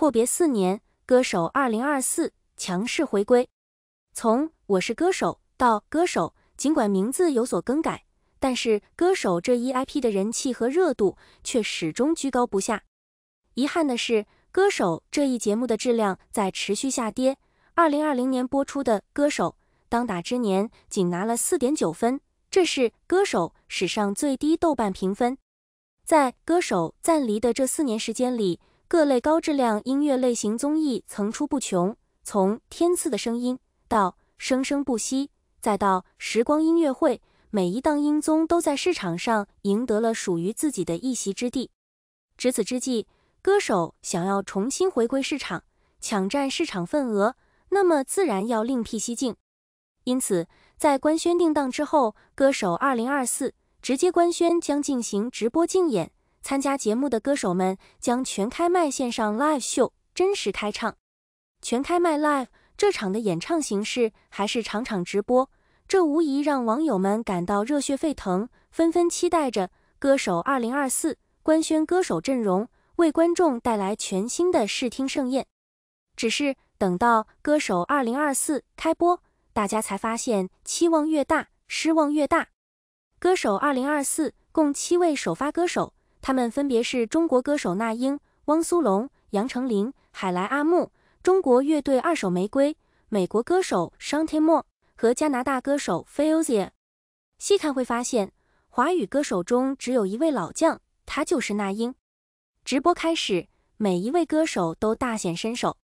阔别四年，歌手二零二四强势回归。从《我是歌手》到《歌手》，尽管名字有所更改，但是《歌手》这一 IP 的人气和热度却始终居高不下。遗憾的是，《歌手》这一节目的质量在持续下跌。二零二零年播出的《歌手：当打之年》仅拿了四点九分，这是《歌手》史上最低豆瓣评分。在《歌手》暂离的这四年时间里，各类高质量音乐类型综艺层出不穷，从《天赐的声音》到《生生不息》，再到《时光音乐会》，每一档音综都在市场上赢得了属于自己的一席之地。值此之际，歌手想要重新回归市场，抢占市场份额，那么自然要另辟蹊径。因此，在官宣定档之后，歌手二零二四直接官宣将进行直播竞演。参加节目的歌手们将全开麦线上 live 秀，真实开唱，全开麦 live 这场的演唱形式还是场场直播，这无疑让网友们感到热血沸腾，纷纷期待着歌手二零二四官宣歌手阵容，为观众带来全新的视听盛宴。只是等到歌手二零二四开播，大家才发现期望越大，失望越大。歌手二零二四共七位首发歌手。他们分别是中国歌手那英、汪苏泷、杨丞琳、海来阿木，中国乐队二手玫瑰，美国歌手 s h a n t 商 m o 和加拿大歌手 f e z 菲 a 细看会发现，华语歌手中只有一位老将，他就是那英。直播开始，每一位歌手都大显身手。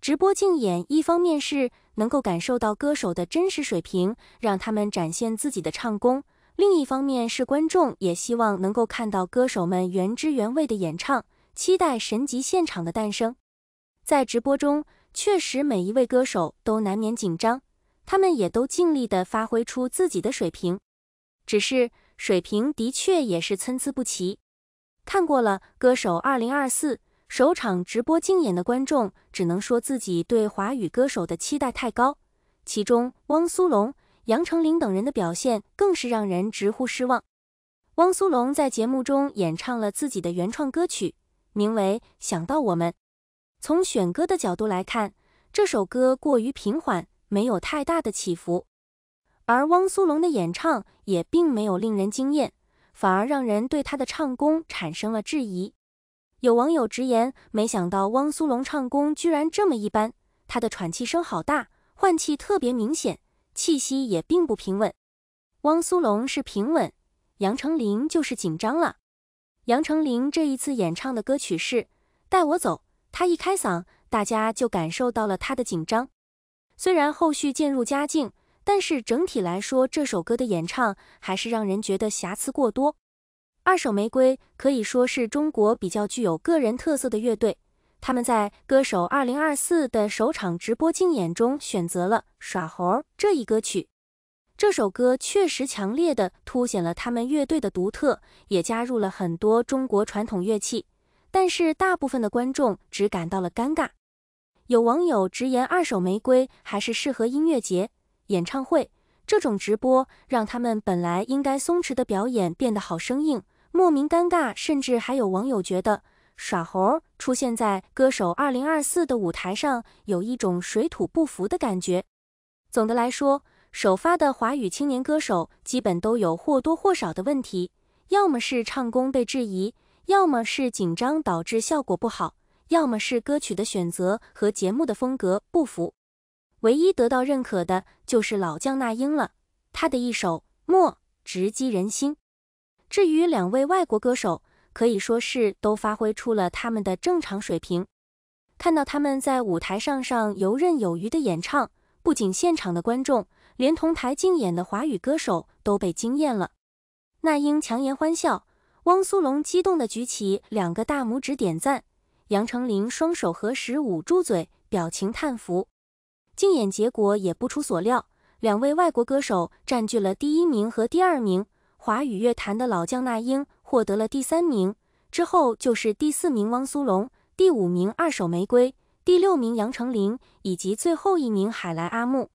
直播竞演，一方面是能够感受到歌手的真实水平，让他们展现自己的唱功。另一方面是观众也希望能够看到歌手们原汁原味的演唱，期待神级现场的诞生。在直播中，确实每一位歌手都难免紧张，他们也都尽力地发挥出自己的水平，只是水平的确也是参差不齐。看过了《歌手2024》首场直播竞演的观众，只能说自己对华语歌手的期待太高。其中，汪苏泷。杨丞琳等人的表现更是让人直呼失望。汪苏泷在节目中演唱了自己的原创歌曲，名为《想到我们》。从选歌的角度来看，这首歌过于平缓，没有太大的起伏。而汪苏泷的演唱也并没有令人惊艳，反而让人对他的唱功产生了质疑。有网友直言：“没想到汪苏泷唱功居然这么一般，他的喘气声好大，换气特别明显。”气息也并不平稳，汪苏泷是平稳，杨丞琳就是紧张了。杨丞琳这一次演唱的歌曲是《带我走》，他一开嗓，大家就感受到了他的紧张。虽然后续渐入佳境，但是整体来说，这首歌的演唱还是让人觉得瑕疵过多。二手玫瑰可以说是中国比较具有个人特色的乐队。他们在歌手二零二四的首场直播竞演中选择了《耍猴》这一歌曲。这首歌确实强烈的凸显了他们乐队的独特，也加入了很多中国传统乐器。但是大部分的观众只感到了尴尬。有网友直言，《二手玫瑰》还是适合音乐节、演唱会这种直播，让他们本来应该松弛的表演变得好生硬、莫名尴尬。甚至还有网友觉得。耍猴出现在歌手二零二四的舞台上，有一种水土不服的感觉。总的来说，首发的华语青年歌手基本都有或多或少的问题，要么是唱功被质疑，要么是紧张导致效果不好，要么是歌曲的选择和节目的风格不符。唯一得到认可的就是老将那英了，她的一首《莫》直击人心。至于两位外国歌手，可以说是都发挥出了他们的正常水平。看到他们在舞台上上游刃有余的演唱，不仅现场的观众，连同台竞演的华语歌手都被惊艳了。那英强颜欢笑，汪苏泷激动的举起两个大拇指点赞，杨丞琳双手合十捂住嘴，表情叹服。竞演结果也不出所料，两位外国歌手占据了第一名和第二名，华语乐坛的老将那英。获得了第三名，之后就是第四名汪苏泷，第五名二手玫瑰，第六名杨丞琳，以及最后一名海来阿木。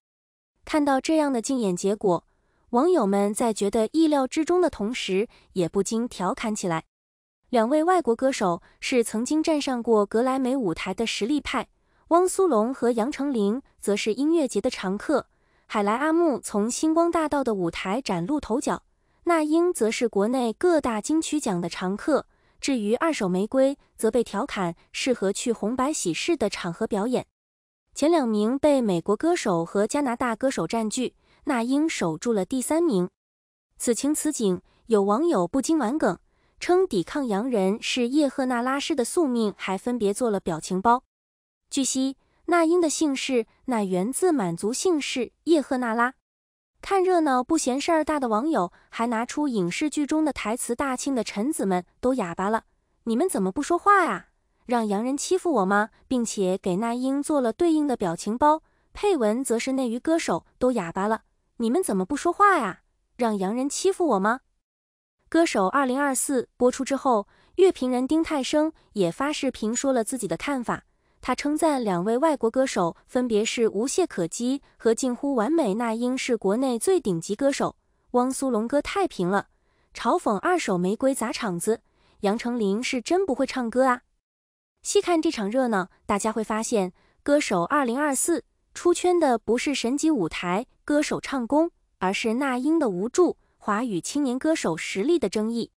看到这样的竞演结果，网友们在觉得意料之中的同时，也不禁调侃起来。两位外国歌手是曾经站上过格莱美舞台的实力派，汪苏泷和杨丞琳则是音乐节的常客，海来阿木从星光大道的舞台崭露头角。那英则是国内各大金曲奖的常客，至于二手玫瑰，则被调侃适合去红白喜事的场合表演。前两名被美国歌手和加拿大歌手占据，那英守住了第三名。此情此景，有网友不禁玩梗，称“抵抗洋人是叶赫那拉氏的宿命”，还分别做了表情包。据悉，那英的姓氏乃源自满族姓氏叶赫那拉。看热闹不嫌事儿大的网友还拿出影视剧中的台词：“大庆的臣子们都哑巴了，你们怎么不说话呀？让洋人欺负我吗？”并且给那英做了对应的表情包，配文则是：“内娱歌手都哑巴了，你们怎么不说话呀？让洋人欺负我吗？”歌手二零二四播出之后，乐评人丁太升也发视频说了自己的看法。他称赞两位外国歌手分别是无懈可击和近乎完美。那英是国内最顶级歌手，汪苏泷歌太平了，嘲讽二手玫瑰砸场子，杨丞琳是真不会唱歌啊。细看这场热闹，大家会发现，歌手2024出圈的不是神级舞台、歌手唱功，而是那英的无助、华语青年歌手实力的争议。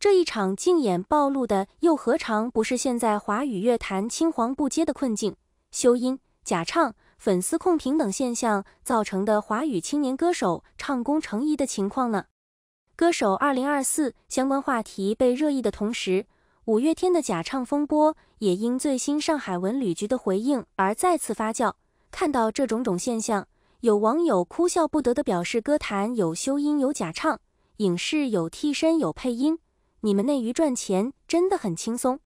这一场竞演暴露的又何尝不是现在华语乐坛青黄不接的困境？修音、假唱、粉丝控评等现象造成的华语青年歌手唱功成疑的情况呢？歌手二零二四相关话题被热议的同时，五月天的假唱风波也因最新上海文旅局的回应而再次发酵。看到这种种现象，有网友哭笑不得的表示：歌坛有修音、有假唱，影视有替身、有配音。你们内娱赚钱真的很轻松，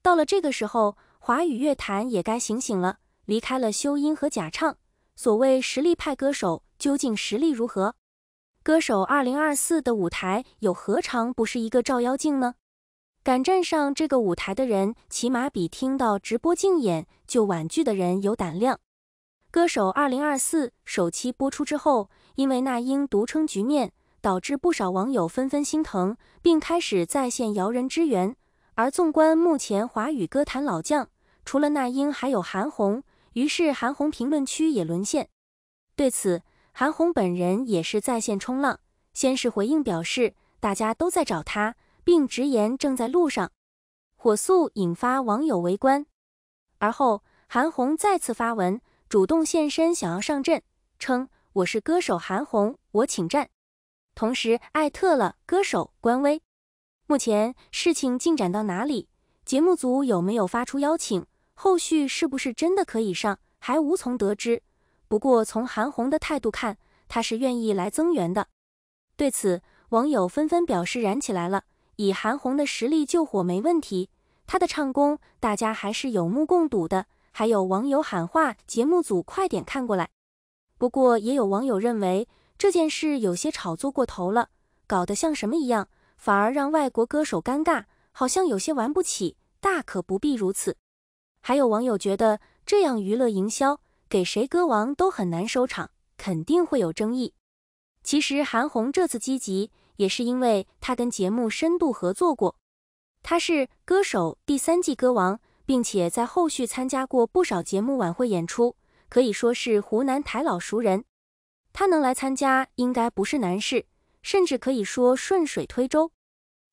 到了这个时候，华语乐坛也该醒醒了。离开了修音和假唱，所谓实力派歌手究竟实力如何？《歌手2024》的舞台又何尝不是一个照妖镜呢？敢站上这个舞台的人，起码比听到直播竞演就婉拒的人有胆量。《歌手2024》首期播出之后，因为那英独撑局面。导致不少网友纷纷心疼，并开始在线摇人支援。而纵观目前华语歌坛老将，除了那英，还有韩红。于是韩红评论区也沦陷。对此，韩红本人也是在线冲浪，先是回应表示大家都在找他，并直言正在路上，火速引发网友围观。而后，韩红再次发文，主动现身想要上阵，称我是歌手韩红，我请战。同时艾特了歌手官微，目前事情进展到哪里？节目组有没有发出邀请？后续是不是真的可以上？还无从得知。不过从韩红的态度看，她是愿意来增援的。对此，网友纷纷表示燃起来了，以韩红的实力救火没问题，她的唱功大家还是有目共睹的。还有网友喊话节目组快点看过来。不过也有网友认为。这件事有些炒作过头了，搞得像什么一样，反而让外国歌手尴尬，好像有些玩不起，大可不必如此。还有网友觉得这样娱乐营销，给谁歌王都很难收场，肯定会有争议。其实韩红这次积极，也是因为她跟节目深度合作过，她是《歌手》第三季歌王，并且在后续参加过不少节目晚会演出，可以说是湖南台老熟人。他能来参加，应该不是难事，甚至可以说顺水推舟。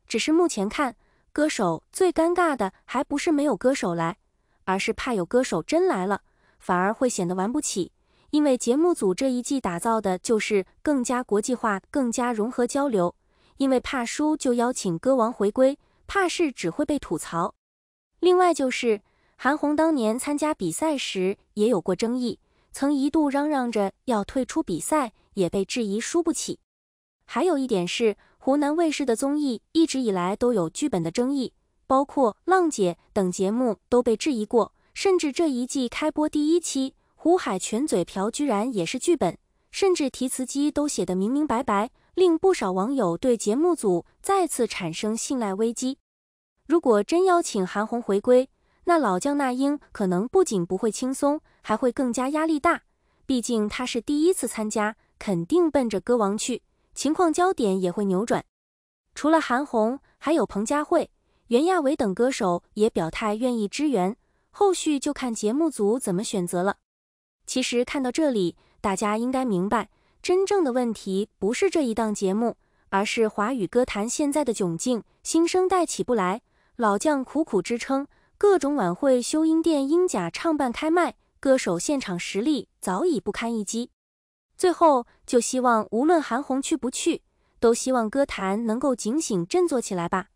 只是目前看，歌手最尴尬的还不是没有歌手来，而是怕有歌手真来了，反而会显得玩不起。因为节目组这一季打造的就是更加国际化、更加融合交流。因为怕输，就邀请歌王回归，怕是只会被吐槽。另外，就是韩红当年参加比赛时也有过争议。曾一度嚷嚷着要退出比赛，也被质疑输不起。还有一点是，湖南卫视的综艺一直以来都有剧本的争议，包括《浪姐》等节目都被质疑过。甚至这一季开播第一期，胡海泉嘴瓢居然也是剧本，甚至提词机都写得明明白白，令不少网友对节目组再次产生信赖危机。如果真邀请韩红回归，那老将那英可能不仅不会轻松。还会更加压力大，毕竟他是第一次参加，肯定奔着歌王去，情况焦点也会扭转。除了韩红，还有彭佳慧、袁娅维等歌手也表态愿意支援，后续就看节目组怎么选择了。其实看到这里，大家应该明白，真正的问题不是这一档节目，而是华语歌坛现在的窘境：新生代起不来，老将苦苦支撑，各种晚会修音电音假唱办开麦。歌手现场实力早已不堪一击，最后就希望无论韩红去不去，都希望歌坛能够警醒振作起来吧。